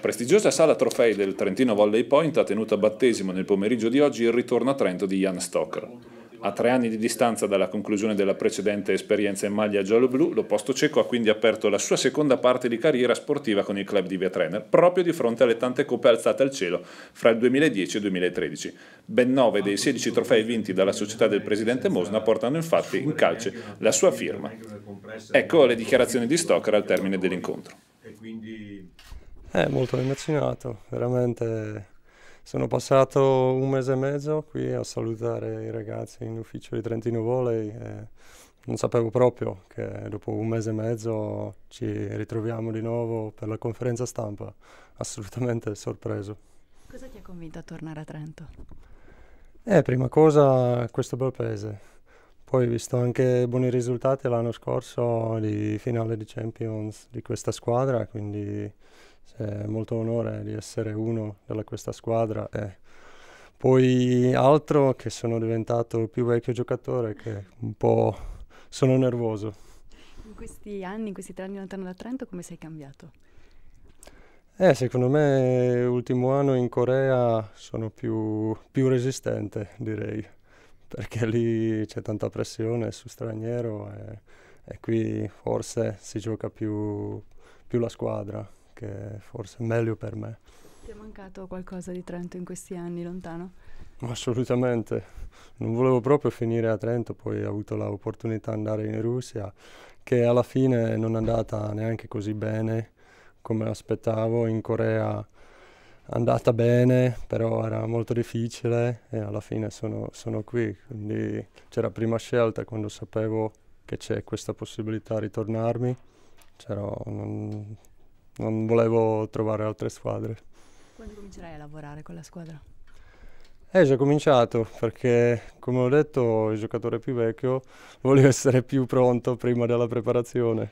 prestigiosa sala trofei del Trentino Volley Point ha tenuto a battesimo nel pomeriggio di oggi il ritorno a Trento di Jan Stocker. A tre anni di distanza dalla conclusione della precedente esperienza in maglia giallo-blu, l'opposto cieco ha quindi aperto la sua seconda parte di carriera sportiva con il club di Via Trener, proprio di fronte alle tante coppe alzate al cielo fra il 2010 e il 2013. Ben nove dei 16 trofei vinti dalla società del presidente Mosna portano infatti in calce la sua firma. Ecco le dichiarazioni di Stocker al termine dell'incontro. E quindi eh, molto emozionato, veramente. Sono passato un mese e mezzo qui a salutare i ragazzi in ufficio di Trentino Volley. E non sapevo proprio che dopo un mese e mezzo ci ritroviamo di nuovo per la conferenza stampa. Assolutamente sorpreso. Cosa ti ha convinto a tornare a Trento? Eh, prima cosa questo bel paese. Poi visto anche buoni risultati l'anno scorso di finale di Champions di questa squadra, quindi è molto onore di essere uno della questa squadra. E poi altro che sono diventato più vecchio giocatore che un po' sono nervoso. In questi anni, in questi tre anni lontano da Trento, come sei cambiato? Eh, secondo me l'ultimo anno in Corea sono più, più resistente, direi, perché lì c'è tanta pressione su straniero e, e qui forse si gioca più, più la squadra che forse è meglio per me. Ti è mancato qualcosa di Trento in questi anni lontano? Assolutamente, non volevo proprio finire a Trento, poi ho avuto l'opportunità di andare in Russia, che alla fine non è andata neanche così bene come aspettavo, in Corea è andata bene, però era molto difficile e alla fine sono, sono qui, quindi c'era prima scelta quando sapevo che c'è questa possibilità di ritornarmi, non, non volevo trovare altre squadre. Quando comincerai a lavorare con la squadra? Eh, già cominciato perché, come ho detto, il giocatore più vecchio volevo essere più pronto prima della preparazione.